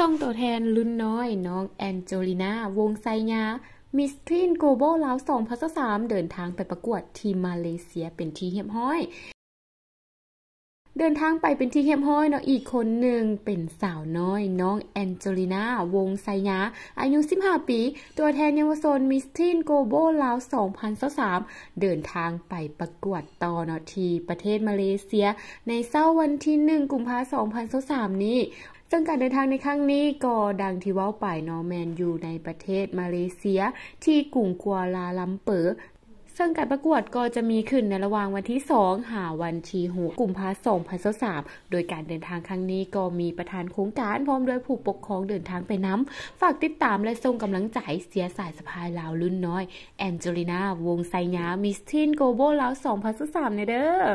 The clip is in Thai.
ซองตัวแทนลุนน้อยน้องแอนโจลินาวงไซยา มิสทีนโกลบอลาวสสามเดินทางไปประกวดทีมมาเลเซียเป็นที่เฮียบห้อยเดินทางไปเป็นที่เข้มห้อยเนาะอีกคนหนึ่งเป็นสาวน้อยน้องแอนเจลินาวงไซยาอายุ 15 ปี ตัวแทนเยาวชนมิสทีนโกโบลาว 2023เดินทางไปประกวดต่อเนาะที่ประเทศมาเลเซีย ในเช้าวันที่ 1กุมภาพันธ์2023นี้ซึ่งการเดินทางในครั้งนี้ก็ดังที่ว่าไปนอร์แมนอยู่ในประเทศมาเลเซีย ที่กรุงกัวลาลัมเปอร์ซึ่งการประกวดก็จะมีขึ้นในระหว่างวันที่ 2 หาวันชีหูกลุ่มพาสองพันสามโดยการเดินทางครั้งนี้ก็มีประธานโครงการพร้อมด้วยผู้ปกครองเดินทางไปน้ำ ฝากติดตามและส่งกำลังใจ เสียสายสะพายลาวรุ่นน้อย แอนเจลินาวงไซยามิสทินโกโบลาวสองพันสามเนเด้อ